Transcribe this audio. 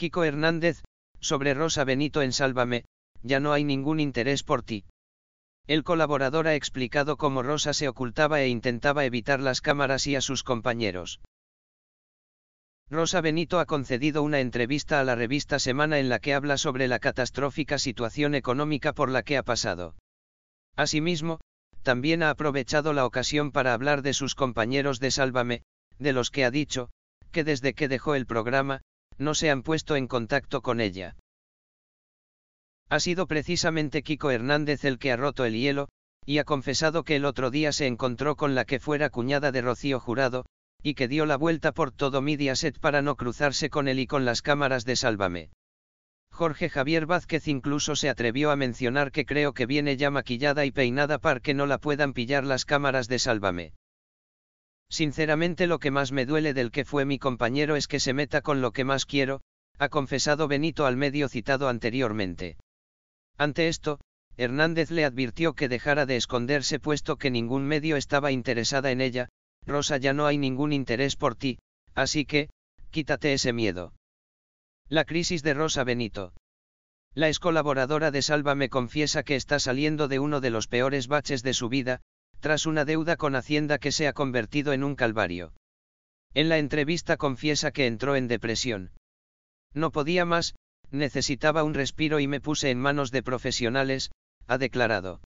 Kiko Hernández, sobre Rosa Benito en Sálvame, ya no hay ningún interés por ti. El colaborador ha explicado cómo Rosa se ocultaba e intentaba evitar las cámaras y a sus compañeros. Rosa Benito ha concedido una entrevista a la revista Semana en la que habla sobre la catastrófica situación económica por la que ha pasado. Asimismo, también ha aprovechado la ocasión para hablar de sus compañeros de Sálvame, de los que ha dicho, que desde que dejó el programa, no se han puesto en contacto con ella. Ha sido precisamente Kiko Hernández el que ha roto el hielo, y ha confesado que el otro día se encontró con la que fuera cuñada de Rocío Jurado, y que dio la vuelta por todo Mediaset para no cruzarse con él y con las cámaras de Sálvame. Jorge Javier Vázquez incluso se atrevió a mencionar que creo que viene ya maquillada y peinada para que no la puedan pillar las cámaras de Sálvame. Sinceramente lo que más me duele del que fue mi compañero es que se meta con lo que más quiero, ha confesado Benito al medio citado anteriormente. Ante esto, Hernández le advirtió que dejara de esconderse puesto que ningún medio estaba interesada en ella, Rosa ya no hay ningún interés por ti, así que, quítate ese miedo. La crisis de Rosa Benito. La ex colaboradora de me confiesa que está saliendo de uno de los peores baches de su vida, tras una deuda con Hacienda que se ha convertido en un calvario. En la entrevista confiesa que entró en depresión. No podía más, necesitaba un respiro y me puse en manos de profesionales, ha declarado.